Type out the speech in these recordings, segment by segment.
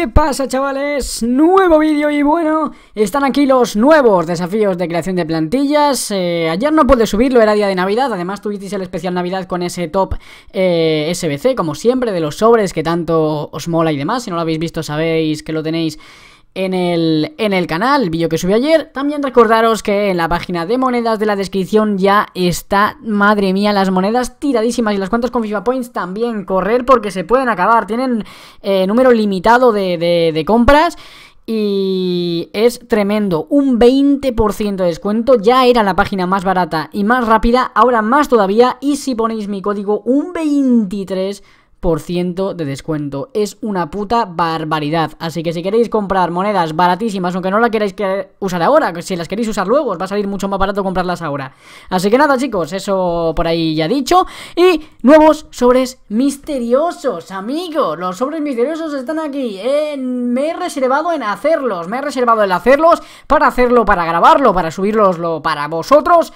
¿Qué pasa chavales? Nuevo vídeo y bueno, están aquí los nuevos desafíos de creación de plantillas eh, Ayer no pude subirlo, era día de navidad, además tuvisteis el especial navidad con ese top eh, SBC Como siempre, de los sobres que tanto os mola y demás Si no lo habéis visto sabéis que lo tenéis en el, en el canal, el vídeo que subí ayer. También recordaros que en la página de monedas de la descripción ya está, madre mía, las monedas tiradísimas y las cuentas con FIFA Points también correr porque se pueden acabar. Tienen eh, número limitado de, de compras. Y es tremendo, un 20% de descuento, ya era la página más barata y más rápida, ahora más todavía, y si ponéis mi código un 23 ciento de descuento. Es una puta barbaridad. Así que si queréis comprar monedas baratísimas, aunque no la queráis usar ahora, si las queréis usar luego, va a salir mucho más barato comprarlas ahora. Así que nada, chicos, eso por ahí ya dicho. Y nuevos sobres misteriosos, amigos. Los sobres misteriosos están aquí. me he reservado en hacerlos. Me he reservado en hacerlos para hacerlo, para grabarlo, para subirlos para vosotros.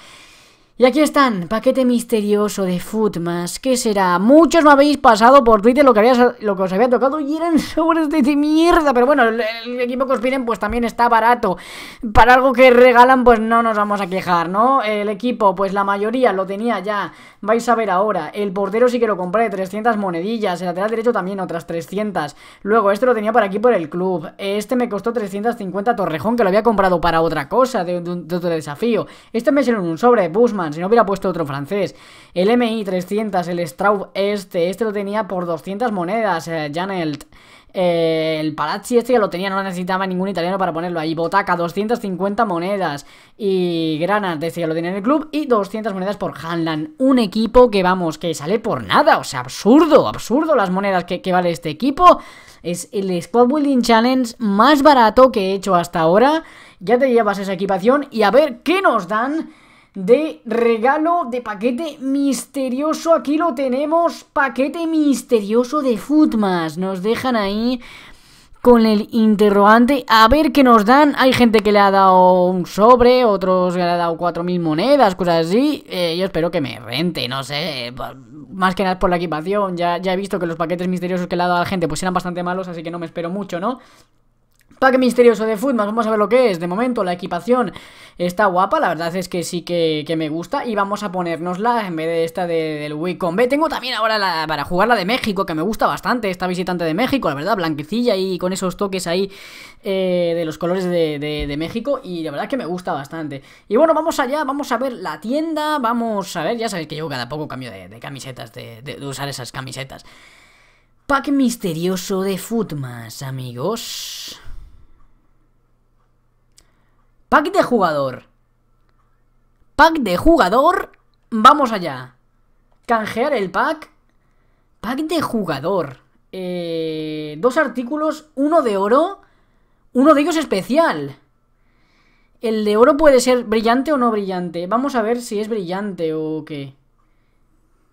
Y aquí están, paquete misterioso de Footmas. ¿Qué será? Muchos me habéis pasado por Twitter lo que, lo que os había tocado y eran sobres de mierda. Pero bueno, el, equipo que os piden pues también está barato. Para algo que regalan pues no nos vamos a quejar, ¿no? El equipo pues la mayoría lo tenía ya. Vais a ver ahora. El portero sí que lo compré, 300 monedillas. El lateral derecho también otras 300. Luego este lo tenía por aquí por el club. Este me costó 350 Torrejón que lo había comprado para otra cosa, de, otro desafío. Este me salió en un sobre, Busman si no hubiera puesto otro francés. El MI 300, el Straub este, este lo tenía por 200 monedas, eh, Janelt. Eh, el Palazzi este ya lo tenía, no necesitaba ningún italiano para ponerlo ahí. Botaca, 250 monedas. Y Granat, este ya lo tenía en el club. Y 200 monedas por Hanlan. Un equipo que, vamos, que sale por nada. O sea, absurdo, absurdo las monedas que, que vale este equipo. Es el Squad Building Challenge más barato que he hecho hasta ahora. Ya te llevas esa equipación y a ver qué nos dan de regalo de paquete misterioso. Aquí lo tenemos, paquete misterioso de Footmas. Nos dejan ahí con el interrogante a ver qué nos dan. Hay gente que le ha dado un sobre, otros que le ha dado 4.000 monedas, cosas así. Eh, yo espero que me rente, no sé. Más que nada por la equipación. Ya, ya he visto que los paquetes misteriosos que le ha dado a la gente pues eran bastante malos, así que no me espero mucho, ¿no? Pack misterioso de Footmas, vamos a ver lo que es. De momento la equipación está guapa, la verdad es que sí que, me gusta. Y vamos a ponernosla en vez de esta de, del Wicom B. Tengo también ahora la, para jugar la de México, que me gusta bastante, esta visitante de México, la verdad, blanquecilla y con esos toques ahí eh, de los colores de, México. Y la verdad que me gusta bastante. Y bueno, vamos allá, vamos a ver la tienda, vamos a ver, ya sabéis que yo cada poco cambio de, camisetas, de usar esas camisetas. Pack misterioso de Footmas, amigos. Pack de jugador. Pack de jugador. Vamos allá. Canjear el pack. Pack de jugador. Eh, dos artículos, uno de oro, uno de ellos especial. El de oro puede ser brillante o no brillante. Vamos a ver si es brillante o qué.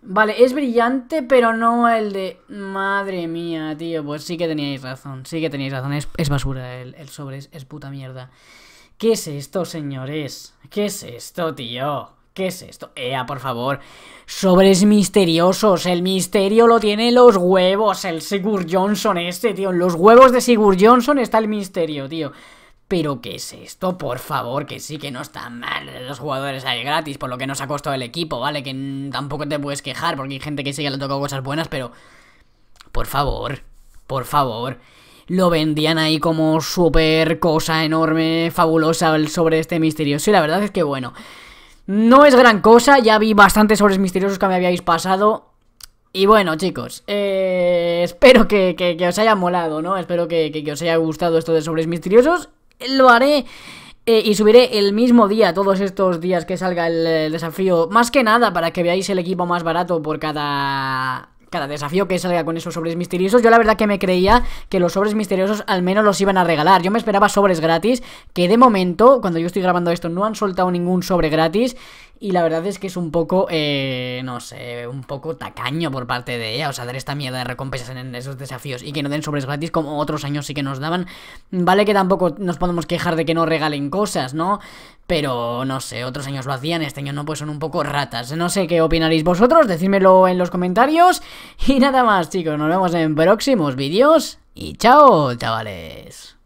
Vale, es brillante, pero no el de... Madre mía, tío, pues sí que teníais razón. Sí que teníais razón, es, basura el, sobre, es puta mierda. ¿Qué es esto, señores? ¿Qué es esto, tío? ¿Qué es esto? Ea, por favor. Sobres misteriosos. El misterio lo tiene los huevos. El Sigur Johnson este, tío. En los huevos de Sigur Johnson está el misterio, tío. Pero ¿qué es esto? Por favor, que sí que no está mal los jugadores hay gratis, por lo que nos ha costado el equipo, ¿vale? Que tampoco te puedes quejar, porque hay gente que sí que le ha cosas buenas, pero... Por favor, por favor lo vendían ahí como super cosa enorme, fabulosa sobre este misterioso. Y la verdad es que bueno, no es gran cosa, ya vi bastantes sobres misteriosos que me habíais pasado. Y bueno, chicos, eh, espero que, que, os haya molado, ¿no? Espero que, os haya gustado esto de sobres misteriosos. Lo haré eh, y subiré el mismo día, todos estos días que salga el desafío. Más que nada para que veáis el equipo más barato por cada cada desafío que salga con esos sobres misteriosos, yo la verdad que me creía que los sobres misteriosos al menos los iban a regalar. Yo me esperaba sobres gratis, que de momento, cuando yo estoy grabando esto, no han soltado ningún sobre gratis. Y la verdad es que es un poco, eh, no sé, un poco tacaño por parte de ella. O sea, dar esta mierda de recompensas en esos desafíos y que no den sobres gratis como otros años sí que nos daban. Vale que tampoco nos podemos quejar de que no regalen cosas, ¿no? Pero no sé, otros años lo hacían, este año no, pues son un poco ratas. No sé qué opinaréis vosotros, decídmelo en los comentarios. Y nada más, chicos, nos vemos en próximos vídeos. Y chao, chavales.